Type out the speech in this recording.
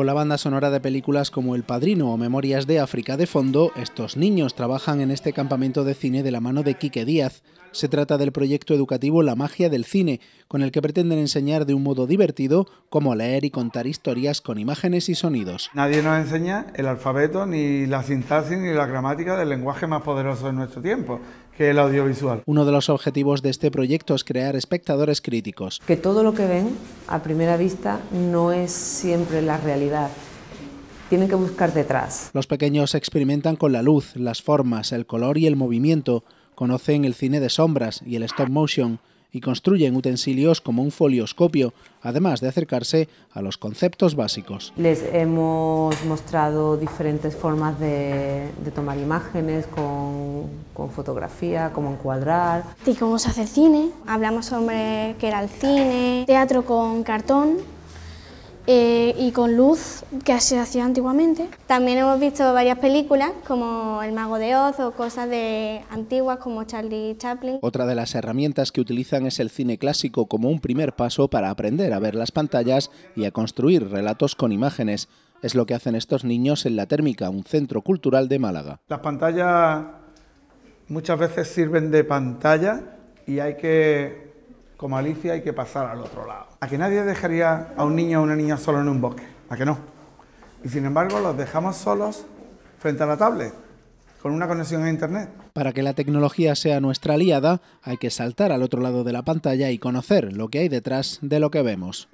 con la banda sonora de películas como El Padrino o Memorias de África de fondo, estos niños trabajan en este campamento de cine de la mano de Quique Díaz, se trata del proyecto educativo La magia del cine, con el que pretenden enseñar de un modo divertido cómo leer y contar historias con imágenes y sonidos. Nadie nos enseña el alfabeto, ni la sintaxis, ni la gramática del lenguaje más poderoso de nuestro tiempo, que el audiovisual. Uno de los objetivos de este proyecto es crear espectadores críticos. Que todo lo que ven a primera vista no es siempre la realidad tienen que buscar detrás. Los pequeños experimentan con la luz, las formas, el color y el movimiento. Conocen el cine de sombras y el stop motion y construyen utensilios como un folioscopio, además de acercarse a los conceptos básicos. Les hemos mostrado diferentes formas de, tomar imágenes con, fotografía, cómo encuadrar. ¿Y cómo se hace cine? Hablamos sobre qué era el cine, teatro con cartón, eh, y con luz que se hacía antiguamente. También hemos visto varias películas como El Mago de Oz o cosas de antiguas como Charlie Chaplin. Otra de las herramientas que utilizan es el cine clásico como un primer paso para aprender a ver las pantallas y a construir relatos con imágenes. Es lo que hacen estos niños en La Térmica, un centro cultural de Málaga. Las pantallas muchas veces sirven de pantalla y hay que como Alicia hay que pasar al otro lado. A que nadie dejaría a un niño o una niña solo en un bosque, a que no. Y sin embargo los dejamos solos frente a la tablet, con una conexión a Internet. Para que la tecnología sea nuestra aliada, hay que saltar al otro lado de la pantalla y conocer lo que hay detrás de lo que vemos.